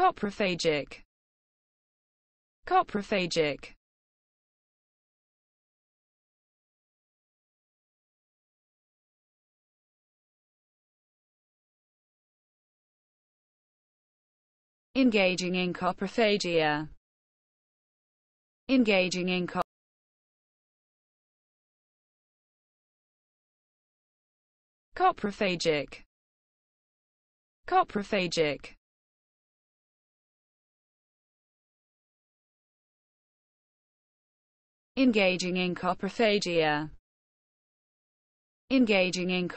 coprophagic coprophagic engaging in coprophagia engaging in cop coprophagic coprophagic engaging in coprophagia, engaging in